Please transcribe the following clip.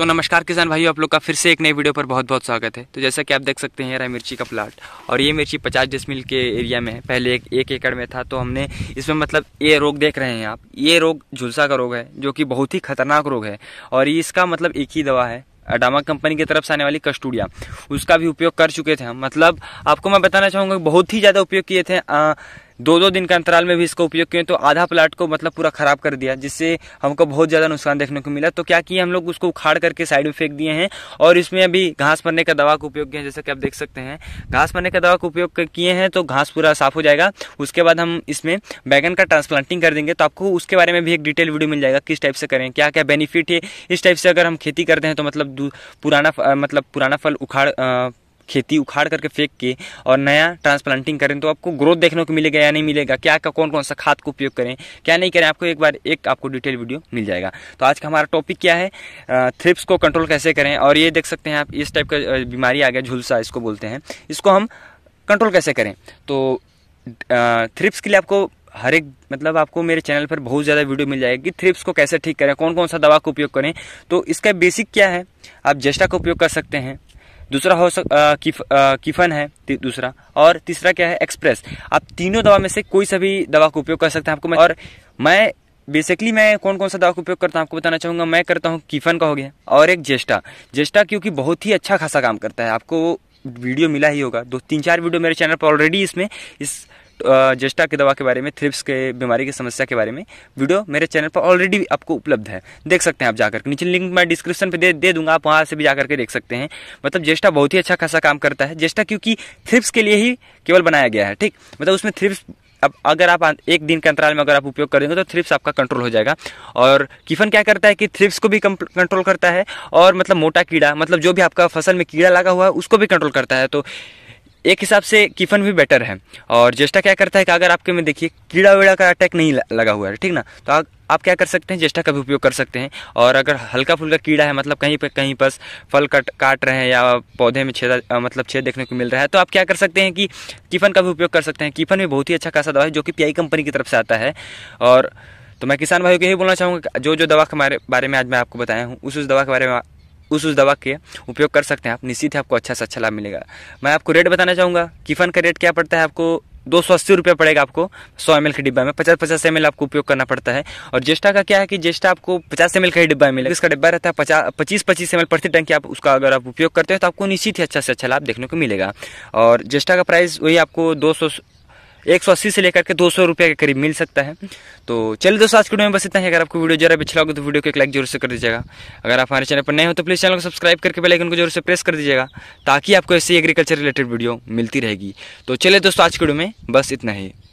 तो नमस्कार किसान भाई आप लोग का फिर से एक नई वीडियो पर बहुत बहुत स्वागत है तो जैसा कि आप देख सकते हैं यहाँ मिर्ची का प्लाट और ये मिर्ची 50 डिसमिल के एरिया में है पहले एक एक एकड़ में था तो हमने इसमें मतलब ये रोग देख रहे हैं आप ये रोग झुलसा का रोग है जो कि बहुत ही खतरनाक रोग है और इसका मतलब एक ही दवा है अडामा कंपनी की तरफ से आने वाली कस्टूडिया उसका भी उपयोग कर चुके थे हम मतलब आपको मैं बताना चाहूँगा बहुत ही ज़्यादा उपयोग किए थे दो दो दिन के अंतराल में भी इसका उपयोग किए तो आधा प्लाट को मतलब पूरा ख़राब कर दिया जिससे हमको बहुत ज़्यादा नुकसान देखने को मिला तो क्या किए हम लोग उसको उखाड़ करके साइड में फेंक दिए हैं और इसमें अभी घास मरने का दवा का उपयोग किया जैसा कि आप देख सकते हैं घास मरने का दवा का उपयोग किए हैं तो घास पूरा साफ हो जाएगा उसके बाद हम इसमें बैगन का ट्रांसप्लांटिंग कर देंगे तो आपको उसके बारे में भी एक डिटेल वीडियो मिल जाएगा किस टाइप से करें क्या क्या बेनिफिट है इस टाइप से अगर हम खेती करते हैं तो मतलब पुराना मतलब पुराना फल उखाड़ खेती उखाड़ करके फेंक के और नया ट्रांसप्लांटिंग करें तो आपको ग्रोथ देखने को मिलेगा या नहीं मिलेगा क्या का कौन कौन सा खाद का उपयोग करें क्या नहीं करें आपको एक बार एक आपको डिटेल वीडियो मिल जाएगा तो आज का हमारा टॉपिक क्या है थ्रिप्स को कंट्रोल कैसे करें और ये देख सकते हैं आप इस टाइप का बीमारी आ गया झुलसा इसको बोलते हैं इसको हम कंट्रोल कैसे करें तो थ्रिप्स के लिए आपको हर एक मतलब आपको मेरे चैनल पर बहुत ज़्यादा वीडियो मिल जाएगी कि थ्रिप्स को कैसे ठीक करें कौन कौन सा दवा का उपयोग करें तो इसका बेसिक क्या है आप जेस्टा का उपयोग कर सकते हैं दूसरा हो सक आ, किफ, आ, किफन है दूसरा और तीसरा क्या है एक्सप्रेस आप तीनों दवा में से कोई सा भी दवा का उपयोग कर सकते हैं आपको मैं और मैं बेसिकली मैं कौन कौन सा दवा का उपयोग करता हूँ आपको बताना चाहूंगा मैं करता हूँ किफन का हो गया और एक जेस्टा जेस्टा क्योंकि बहुत ही अच्छा खासा काम करता है आपको वीडियो मिला ही होगा दो तीन चार वीडियो मेरे चैनल पर ऑलरेडी इसमें इस जेस्टा की दवा के बारे में थ्रिप्स के बीमारी की समस्या के बारे में वीडियो मेरे चैनल पर ऑलरेडी आपको उपलब्ध है देख सकते हैं आप जाकर नीचे लिंक मैं डिस्क्रिप्शन पर दे दे दूंगा आप वहाँ से भी जाकर के देख सकते हैं मतलब जेस्टा बहुत ही अच्छा खासा काम करता है जेस्टा क्योंकि थ्रिप्स के लिए ही केवल बनाया गया है ठीक मतलब उसमें थ्रिप्स अब अगर आप एक दिन के अंतराल में अगर आप उपयोग करेंगे तो थ्रिप्स आपका कंट्रोल हो जाएगा और किफन क्या करता है कि थ्रिप्स को भी कंट्रोल करता है और मतलब मोटा कीड़ा मतलब जो भी आपका फसल में कीड़ा लगा हुआ है उसको भी कंट्रोल करता है तो एक हिसाब से किफन भी बेटर है और जेस्टा क्या करता है कि अगर आपके में देखिए कीड़ा वीड़ा का अटैक नहीं लगा हुआ है ठीक ना तो आप आप क्या कर सकते हैं जेस्टा का भी उपयोग कर सकते हैं और अगर हल्का फुल्का कीड़ा है मतलब कहीं पर कहीं पर फल कट काट रहे हैं या पौधे में छेद मतलब छेद देखने को मिल रहा है तो आप क्या कर सकते हैं कि किफन का भी उपयोग कर सकते हैं कीफन भी बहुत ही अच्छा खासा दवा है जो कि पी कंपनी की तरफ से आता है और तो मैं किसान भाइयों को यही बोलना चाहूँगा जो जो दवा के बारे में आज मैं आपको बताया हूँ उस उस दवा के बारे में उस उस दवा के उपयोग कर सकते हैं आप निश्चित है आपको अच्छा से अच्छा लाभ मिलेगा मैं आपको रेट बताना चाहूँगा किफन का रेट क्या पड़ता है आपको दो सौ अस्सी रुपये पड़ेगा आपको सौ एम के डिब्बा में पचास पचास एम आपको उपयोग करना पड़ता है और जेस्टा का क्या है कि जेस्टा आपको पचास एम का ही डिब्बा मिलेगा इसका डिब्बा रहता है पचास पच्चीस पच्चीस एम प्रति टंकी आप उसका अगर आप उपयोग करते हैं तो आपको निश्चित ही अच्छा से अच्छा लाभ देखने को मिलेगा और जेस्टा का प्राइस वही आपको दो सौ एक सौ अस्सी से लेकर के दो सौ रुपये के करीब मिल सकता है तो चलिए दोस्तों आज के वीडियो में बस इतना ही अगर आपको वीडियो जरा भी अच्छा तो वीडियो को एक लाइक जरूर से कर दीजिएगा अगर आप हमारे चैनल पर नए हो तो प्लीज़ चैनल को सब्सक्राइब करके बेल आइकन को जरूर से प्रेस कर दीजिएगा ताकि आपको ऐसी एग्रीकल्चर रिलेटेड वीडियो मिलती रहेगी तो चलिए दोस्तों आज के वीडियो में बस इतना ही